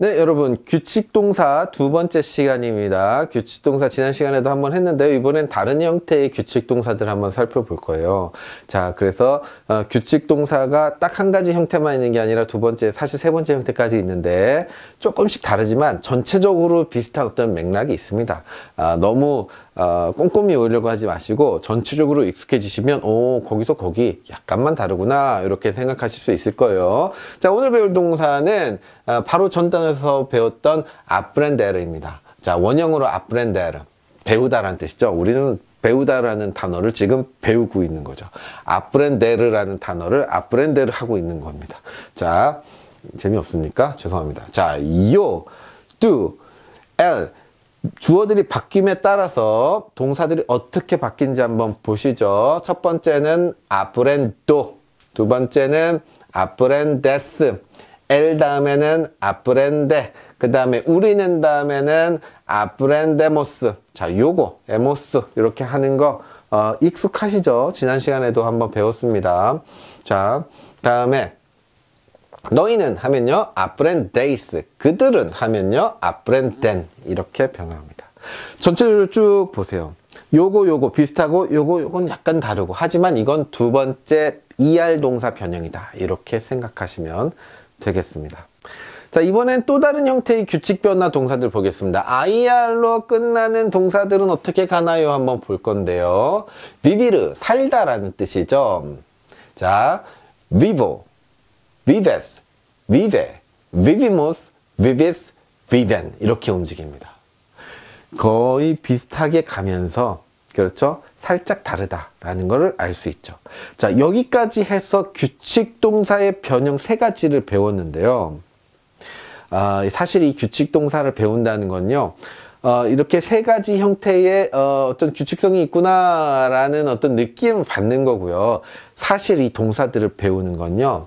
네 여러분 규칙동사 두 번째 시간입니다 규칙동사 지난 시간에도 한번 했는데요 이번엔 다른 형태의 규칙동사들 한번 살펴볼 거예요 자 그래서 어, 규칙동사가 딱 한 가지 형태만 있는 게 아니라 두 번째 사실 세 번째 형태까지 있는데 조금씩 다르지만 전체적으로 비슷한 어떤 맥락이 있습니다 아, 너무 어, 꼼꼼히 오려고 하지 마시고 전체적으로 익숙해지시면 오 거기서 거기 약간만 다르구나 이렇게 생각하실 수 있을 거예요 자 오늘 배울 동사는 아, 바로 전단 학원에서 배웠던 아프렌데르입니다 자, 원형으로 앞브랜데르. 배우다란 뜻이죠. 우리는 배우다라는 단어를 지금 배우고 있는 거죠. 앞브랜데르라는 단어를 앞브랜데르 하고 있는 겁니다. 자, 재미없습니까? 죄송합니다. 자, 요, 뚜, 엘. 주어들이 바뀜에 따라서 동사들이 어떻게 바뀐지 한번 보시죠. 첫 번째는 아브렌도, 두 번째는 아브렌데스, 엘 다음에는 아프렌데 그 다음에 우리는 다음에는 아프렌데모스 자 요거 에모스 이렇게 하는 거 어, 익숙하시죠? 지난 시간에도 한번 배웠습니다 자 다음에 너희는 하면요 아프렌데이스 그들은 하면요 아프렌덴 이렇게 변화합니다 전체적으로쭉 보세요 요거 요거 비슷하고 요거 요건 약간 다르고 하지만 이건 두 번째 ER 동사 변형이다 이렇게 생각하시면 되겠습니다. 자 이번엔 또 다른 형태의 규칙 변화 동사들 보겠습니다. IR로 끝나는 동사들은 어떻게 가나요? 한번 볼 건데요. 비비르 살다 라는 뜻이죠. 자 vivo, vives, vive, vivimos, vives, viven 이렇게 움직입니다. 거의 비슷하게 가면서 그렇죠? 살짝 다르다라는 것을 알 수 있죠. 자, 여기까지 해서 규칙 동사의 변형 세 가지를 배웠는데요. 아, 사실 이 규칙 동사를 배운다는 건요. 어, 이렇게 세 가지 형태의 어, 떤 규칙성이 있구나라는 어떤 느낌을 받는 거고요. 사실 이 동사들을 배우는 건요.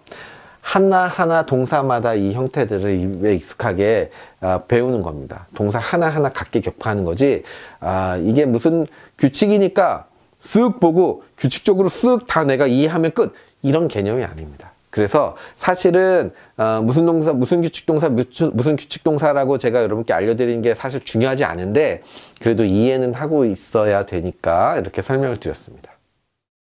하나하나 동사마다 이 형태들을 익숙하게 아, 배우는 겁니다. 동사 하나하나 각기 격파하는 거지 아, 이게 무슨 규칙이니까 쓱 보고 규칙적으로 쓱 다 내가 이해하면 끝 이런 개념이 아닙니다. 그래서 사실은 어, 무슨 동사 무슨 규칙 동사 무슨, 무슨 규칙 동사라고 제가 여러분께 알려드리는 게 사실 중요하지 않은데 그래도 이해는 하고 있어야 되니까 이렇게 설명을 드렸습니다.